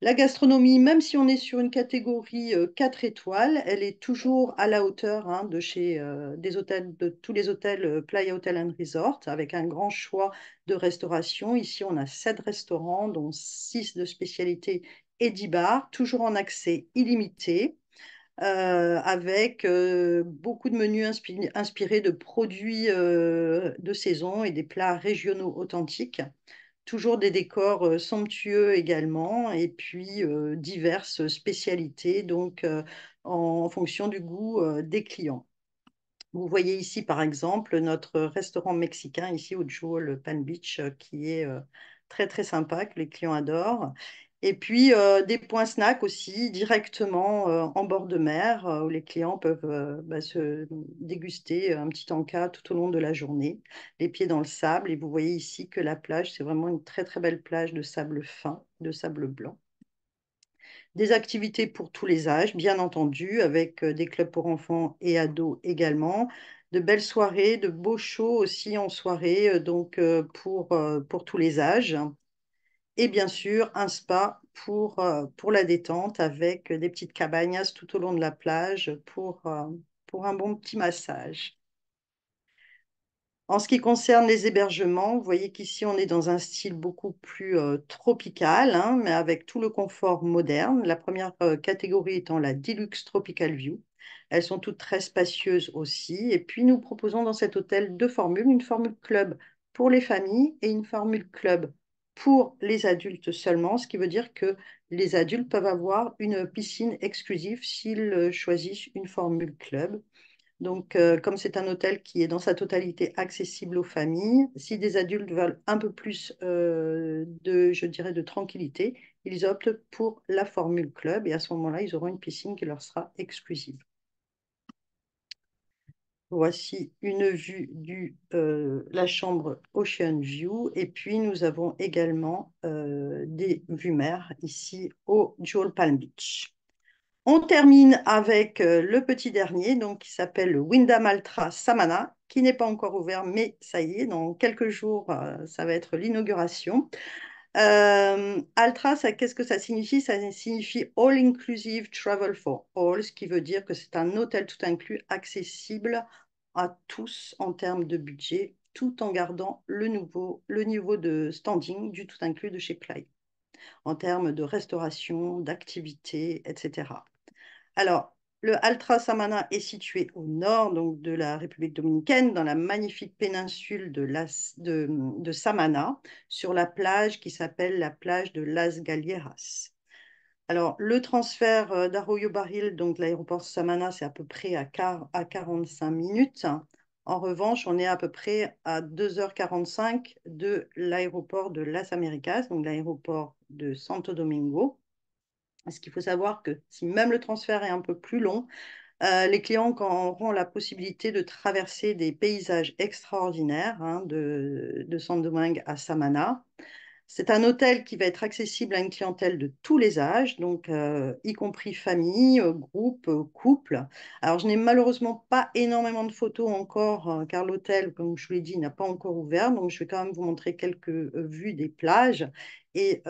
La gastronomie, même si on est sur une catégorie 4 euh, étoiles, elle est toujours à la hauteur hein, de chez euh, des hôtels, de tous les hôtels Playa Hotel and Resort, avec un grand choix de restauration. Ici, on a 7 restaurants, dont 6 de spécialité et 10 bars, toujours en accès illimité. Euh, avec euh, beaucoup de menus inspirés de produits euh, de saison et des plats régionaux authentiques. Toujours des décors somptueux également et puis diverses spécialités donc en fonction du goût des clients. Vous voyez ici par exemple notre restaurant mexicain ici au le Pan Beach qui est très très sympa que les clients adorent et puis euh, des points snacks aussi directement euh, en bord de mer euh, où les clients peuvent bah, se déguster un petit encas tout au long de la journée, les pieds dans le sable. Et vous voyez ici que la plage, c'est vraiment une très très belle plage de sable fin, de sable blanc. Des activités pour tous les âges, bien entendu, avec des clubs pour enfants et ados également. De belles soirées, de beaux shows aussi en soirée, donc pour tous les âges et bien sûr un spa pour, euh, pour la détente avec des petites cabagnas tout au long de la plage pour, euh, pour un bon petit massage. En ce qui concerne les hébergements, vous voyez qu'ici on est dans un style beaucoup plus euh, tropical, hein, mais avec tout le confort moderne. La première catégorie étant la Deluxe Tropical View. Elles sont toutes très spacieuses aussi. Et puis nous proposons dans cet hôtel deux formules, une formule club pour les familles et une formule club pour les adultes seulement, ce qui veut dire que les adultes peuvent avoir une piscine exclusive s'ils euh, choisissent une formule club. Donc, euh, comme c'est un hôtel qui est dans sa totalité accessible aux familles, si des adultes veulent un peu plus euh, de, je dirais, de tranquillité, ils optent pour la formule club et à ce moment-là, ils auront une piscine qui leur sera exclusive. Voici une vue de euh, la chambre Ocean View. Et puis, nous avons également euh, des vues mères ici au Jewel Palm Beach. On termine avec euh, le petit dernier, donc qui s'appelle Windham Altra Samana, qui n'est pas encore ouvert, mais ça y est, dans quelques jours, ça va être l'inauguration. Euh, Altra, qu'est-ce que ça signifie Ça signifie All Inclusive Travel for All, ce qui veut dire que c'est un hôtel tout inclus accessible à tous en termes de budget, tout en gardant le, nouveau, le niveau de standing du tout inclus de chez Play, en termes de restauration, d'activité, etc. Alors, le Altra Samana est situé au nord donc, de la République dominicaine, dans la magnifique péninsule de, de, Samana, sur la plage qui s'appelle la plage de Las Galieras. Alors, le transfert euh, d'Arroyo Baril, donc l'aéroport Samana, c'est à peu près à, 45 minutes. En revanche, on est à peu près à 2h45 de l'aéroport de Las Américas, donc l'aéroport de Santo Domingo. Parce qu'il faut savoir que si même le transfert est un peu plus long, euh, les clients auront la possibilité de traverser des paysages extraordinaires hein, de, de Sandomingue à Samana. C'est un hôtel qui va être accessible à une clientèle de tous les âges, donc euh, y compris famille, euh, groupe, euh, couple. Alors, je n'ai malheureusement pas énormément de photos encore, car l'hôtel, comme je vous l'ai dit, n'a pas encore ouvert. Donc, je vais quand même vous montrer quelques vues des plages et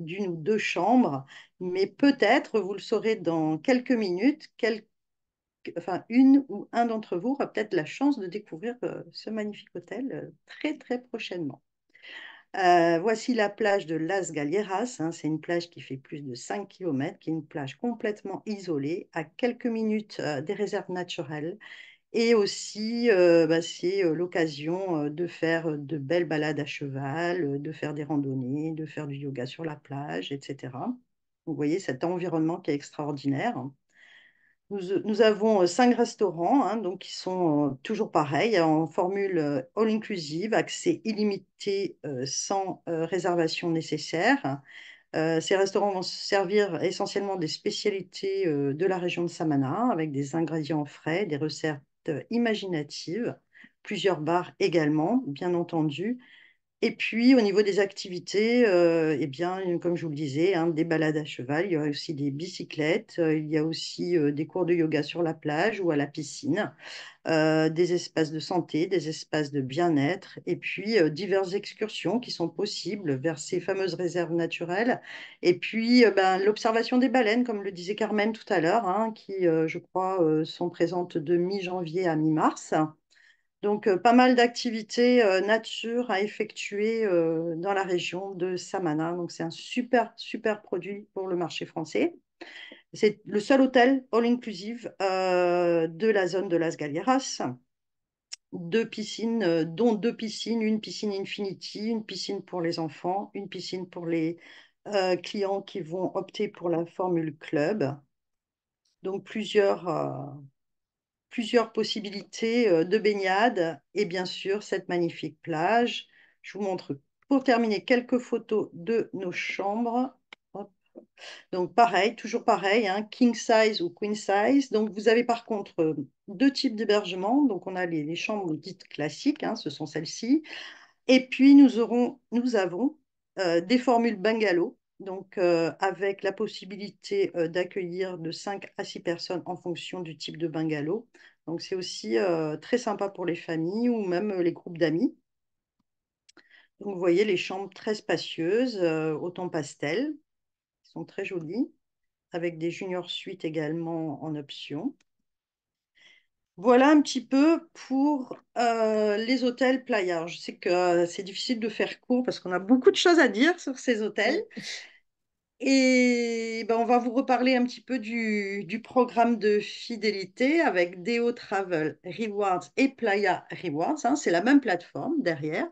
d'une ou deux chambres. Mais peut-être, vous le saurez dans quelques minutes, enfin, une ou un d'entre vous aura peut-être la chance de découvrir ce magnifique hôtel très, très prochainement. Euh, voici la plage de Las Galleras. Hein. c'est une plage qui fait plus de 5 km, qui est une plage complètement isolée, à quelques minutes euh, des réserves naturelles. Et aussi, euh, bah, c'est l'occasion de faire de belles balades à cheval, de faire des randonnées, de faire du yoga sur la plage, etc. Vous voyez cet environnement qui est extraordinaire. Euh, nous, avons euh, cinq restaurants, hein, donc qui sont euh, toujours pareils, hein, en formule all-inclusive, accès illimité sans réservation nécessaire. ces restaurants vont servir essentiellement des spécialités de la région de Samana, avec des ingrédients frais, des recettes imaginatives, plusieurs bars également, bien entendu, et puis, au niveau des activités, euh, eh bien, comme je vous le disais, hein, des balades à cheval, il y a aussi des bicyclettes, euh, il y a aussi euh, des cours de yoga sur la plage ou à la piscine, euh, des espaces de santé, des espaces de bien-être, et puis diverses excursions qui sont possibles vers ces fameuses réserves naturelles. Et puis, ben, l'observation des baleines, comme le disait Carmen tout à l'heure, hein, qui, je crois, sont présentes de mi-janvier à mi-mars. Donc, euh, pas mal d'activités euh, nature à effectuer euh, dans la région de Samana. Donc, c'est un super, super produit pour le marché français. C'est le seul hôtel all-inclusive de la zone de Las Galeras. deux piscines, dont deux piscines, une piscine Infinity, une piscine pour les enfants, une piscine pour les clients qui vont opter pour la formule club. Donc plusieurs, plusieurs possibilités euh, de baignade et bien sûr cette magnifique plage. Je vous montre pour terminer quelques photos de nos chambres. Donc pareil, toujours pareil, hein, king size ou queen size. Donc vous avez par contre euh, deux types d'hébergement. Donc on a les, chambres dites classiques, hein, ce sont celles-ci. Et puis nous, aurons, nous avons euh, des formules bungalows donc euh, avec la possibilité euh, d'accueillir de 5 à 6 personnes en fonction du type de bungalow. Donc c'est aussi euh, très sympa pour les familles ou même les groupes d'amis. Donc vous voyez les chambres très spacieuses, au ton pastel, qui sont très jolies, avec des junior suites également en option. Voilà un petit peu pour euh, les hôtels playa. Je sais que euh, c'est difficile de faire court parce qu'on a beaucoup de choses à dire sur ces hôtels. Et ben, on va vous reparler un petit peu du, programme de fidélité avec Deo Travel Rewards et Playa Rewards. Hein. c'est la même plateforme derrière.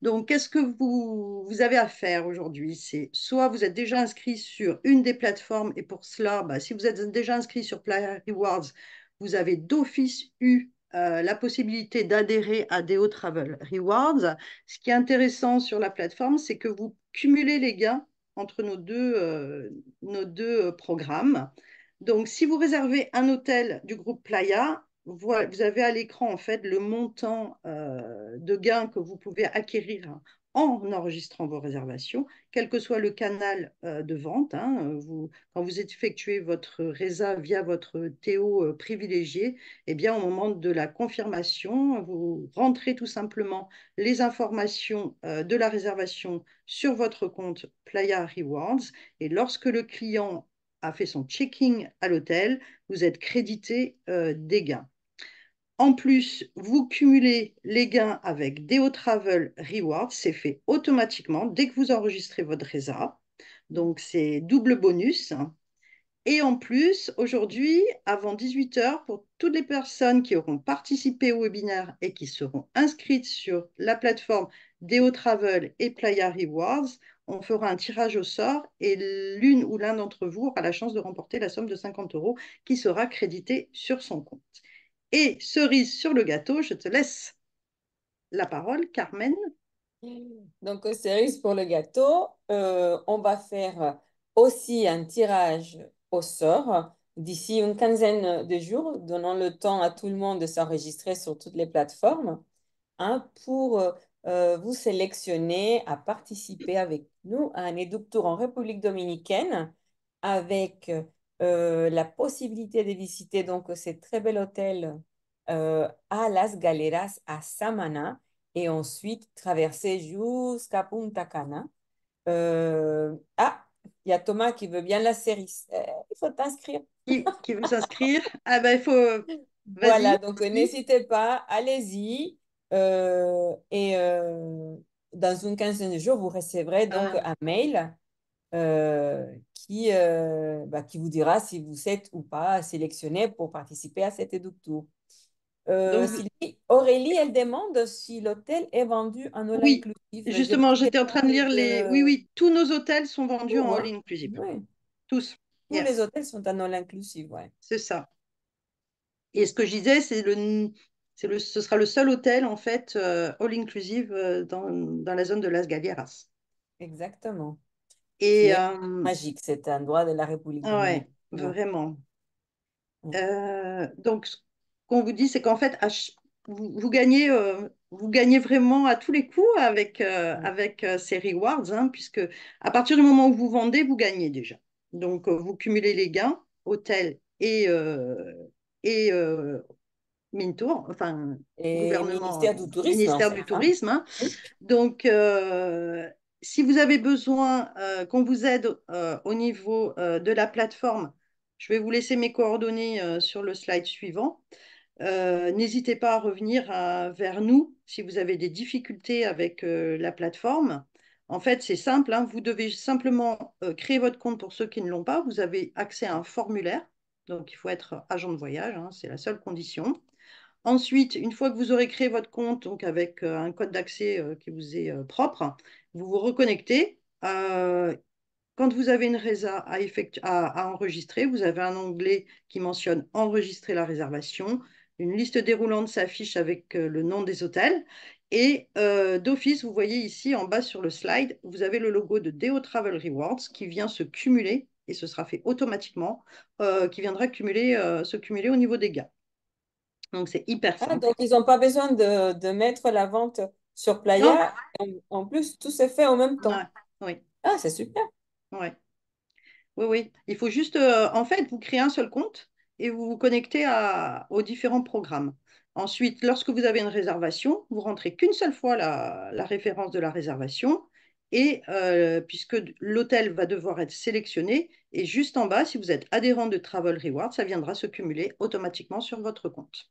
Donc, qu'est-ce que vous, avez à faire aujourd'hui C'est soit vous êtes déjà inscrit sur une des plateformes et pour cela, ben, si vous êtes déjà inscrit sur Playa Rewards, vous avez d'office eu euh, la possibilité d'adhérer à Deo Travel Rewards. Ce qui est intéressant sur la plateforme, c'est que vous cumulez les gains entre nos deux, euh, euh, programmes. Donc, si vous réservez un hôtel du groupe Playa, vous, avez à l'écran en fait le montant de gains que vous pouvez acquérir en enregistrant vos réservations, quel que soit le canal euh, de vente. Hein, euh, vous, quand vous effectuez votre RESA via votre TO euh, privilégié, eh bien, au moment de la confirmation, vous rentrez tout simplement les informations de la réservation sur votre compte Playa Rewards. Et lorsque le client a fait son checking à l'hôtel, vous êtes crédité des gains. En plus, vous cumulez les gains avec Deo Travel Rewards. C'est fait automatiquement dès que vous enregistrez votre RESA. Donc, c'est double bonus. Et en plus, aujourd'hui, avant 18h, pour toutes les personnes qui auront participé au webinaire et qui seront inscrites sur la plateforme Deo Travel et Playa Rewards, on fera un tirage au sort et l'une ou l'un d'entre vous aura la chance de remporter la somme de 50 euros qui sera créditée sur son compte. Et cerise sur le gâteau, je te laisse la parole, Carmen. Donc, cerise pour le gâteau, euh, on va faire aussi un tirage au sort d'ici une quinzaine de jours, donnant le temps à tout le monde de s'enregistrer sur toutes les plateformes hein, pour euh, vous sélectionner à participer avec nous à un éduc en République dominicaine avec euh, la possibilité de visiter donc ce très bel hôtel euh, à Las Galeras à Samana et ensuite traverser jusqu'à Punta Cana. Euh, ah, il y a Thomas qui veut bien la série. il faut t'inscrire. Qui, veut s'inscrire Ah ben il faut. Voilà, donc n'hésitez pas, allez-y. et dans une quinzaine de jours, vous recevrez donc ah. un mail qui, euh, bah, qui vous dira si vous êtes ou pas sélectionné pour participer à cet éducto euh, Aurélie, elle demande si l'hôtel est vendu en all inclusive. oui, Justement, j'étais en train de lire les. Oui, oui, tous nos hôtels sont vendus en all inclusive. Oui. Tous. Tous les hôtels sont en all inclusive, oui. C'est ça. Et ce que je disais, c'est le, le, ce sera le seul hôtel en fait euh, all inclusive dans, la zone de Las Galleras. Exactement. Et, euh, magique, c'est un droit de la République. Ah oui, mmh. vraiment. Mmh. Euh, donc, ce qu'on vous dit, c'est qu'en fait, vous, gagnez, euh, vous gagnez vraiment à tous les coups avec, mmh. avec ces rewards, hein, puisque à partir du moment où vous vendez, vous gagnez déjà. Donc, vous cumulez les gains, hôtel et, et Mintour, enfin, et ministère du tourisme. Hein, ministère du hein. Donc, si vous avez besoin euh, qu'on vous aide euh, au niveau euh, de la plateforme, je vais vous laisser mes coordonnées sur le slide suivant. N'hésitez pas à revenir vers nous si vous avez des difficultés avec la plateforme. En fait, c'est simple, hein, vous devez simplement créer votre compte pour ceux qui ne l'ont pas. Vous avez accès à un formulaire, donc il faut être agent de voyage, hein, c'est la seule condition. Ensuite, une fois que vous aurez créé votre compte, donc avec euh, un code d'accès euh, qui vous est euh, propre, vous vous reconnectez. quand vous avez une résa à, enregistrer, vous avez un onglet qui mentionne enregistrer la réservation. Une liste déroulante s'affiche avec le nom des hôtels. Et d'office, vous voyez ici en bas sur le slide, vous avez le logo de Deo Travel Rewards qui vient se cumuler, et ce sera fait automatiquement, qui viendra cumuler, se cumuler au niveau des gains. Donc, c'est hyper ah, simple. donc, ils n'ont pas besoin de, mettre la vente sur Playa. En, plus, tout s'est fait en même temps. oui. Ah, c'est super. Oui. Oui, oui. Il faut juste, euh, en fait, vous créez un seul compte et vous vous connectez aux différents programmes. Ensuite, lorsque vous avez une réservation, vous rentrez qu'une seule fois la, référence de la réservation. Et euh, puisque l'hôtel va devoir être sélectionné, et juste en bas, si vous êtes adhérent de Travel Reward, ça viendra se cumuler automatiquement sur votre compte.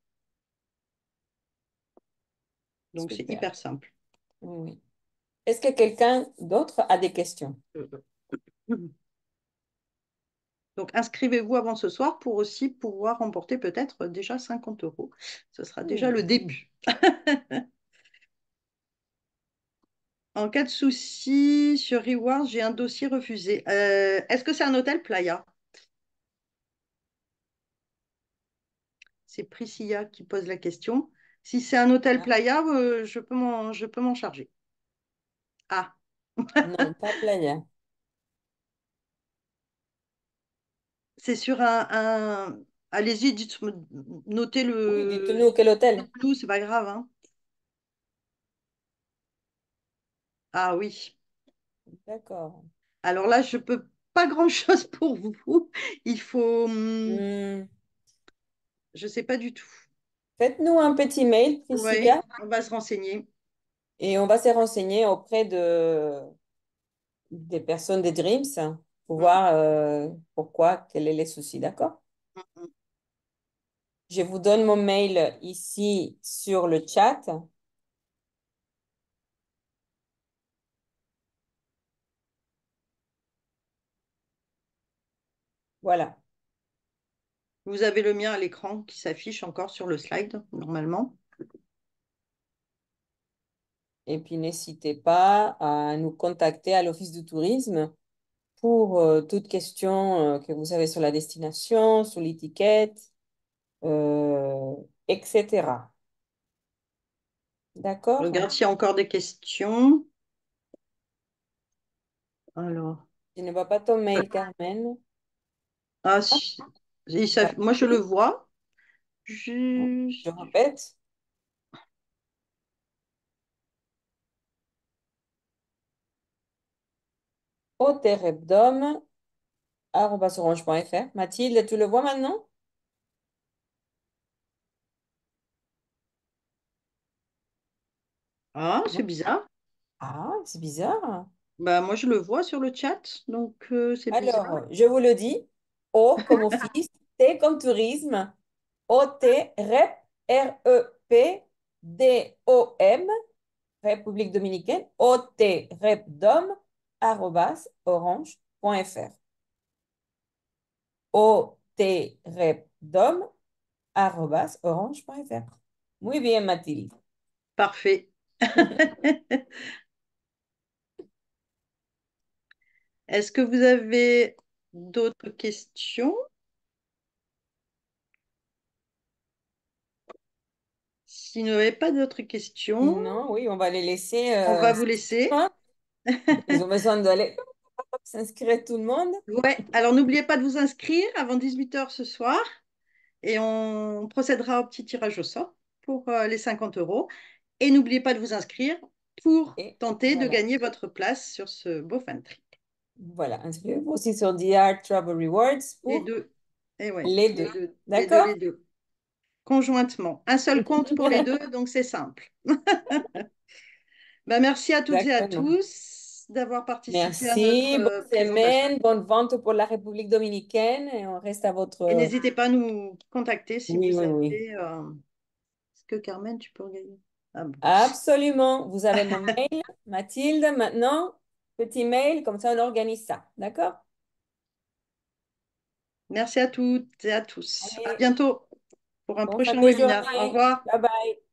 Donc c'est hyper simple. Oui. Est-ce que quelqu'un d'autre a des questions Donc inscrivez-vous avant ce soir pour aussi pouvoir remporter peut-être déjà 50 euros. Ce sera mmh. déjà le début. en cas de souci sur Rewards, j'ai un dossier refusé. Euh, est-ce que c'est un hôtel Playa C'est Priscilla qui pose la question. Si c'est un hôtel ah. playa, euh, je peux m'en charger. Ah. non, pas playa. C'est sur un, Allez-y, dites, notez le. Oui, dites-nous quel hôtel. C'est pas grave. Hein. Ah oui. D'accord. Alors là, je peux pas grand-chose pour vous. Il faut. Je hmm, hmm. Je sais pas du tout. Faites-nous un petit mail, Priscilla. on va se renseigner. Et on va se renseigner auprès de, des personnes des Dreams pour mm. voir euh, pourquoi, quel est les soucis, d'accord Je vous donne mon mail ici sur le chat. Voilà. Vous avez le mien à l'écran qui s'affiche encore sur le slide, normalement. Et puis, n'hésitez pas à nous contacter à l'Office du tourisme pour toutes euh, toute question euh, que vous avez sur la destination, sur l'étiquette, euh, etc. D'accord Regarde s'il y a encore des questions. Alors. Je ne vois pas ton mail, Carmen. Ah, si. Bah, moi, je le vois. Je, répète. orange.fr. Mathilde, tu le vois maintenant Ah, c'est bizarre. Ah, c'est bizarre. Bah, moi, je le vois sur le chat, donc euh, c'est Alors, je vous le dis, O comme office, T comme tourisme, O-T, REP, e R-E-P, D-O-M, République dominicaine, O-T, REPDOM, arrobas, orange.fr. O-T, arrobas, orange.fr. Muy bien, Mathilde. Parfait. Est-ce que vous avez D'autres questions S'il n'y avait pas d'autres questions. Non, oui, on va les laisser. Euh, on va vous laisser. Hein? Ils ont besoin d'aller s'inscrire tout le monde. Ouais, alors n'oubliez pas de vous inscrire avant 18h ce soir et on procédera au petit tirage au sort pour euh, les 50 euros. Et n'oubliez pas de vous inscrire pour tenter de gagner votre place sur ce beau fan voilà, aussi sur DR Travel Rewards. Les deux. Eh ouais, les deux. D'accord les deux, Conjointement. Un seul compte pour les deux, donc c'est simple. Bah merci à toutes et à tous d'avoir participé merci, à notre euh, bonne semaine, bonne vente pour la République dominicaine et on reste à votre... Et n'hésitez pas à nous contacter si vous avez... Euh, est-ce que Carmen, tu peux regarder ah Absolument. Vous avez mon mail, Mathilde, maintenant petit mail, comme ça on organise ça. D'accord Merci à toutes et à tous. À bientôt pour un prochain webinaire. Au revoir. Bye bye.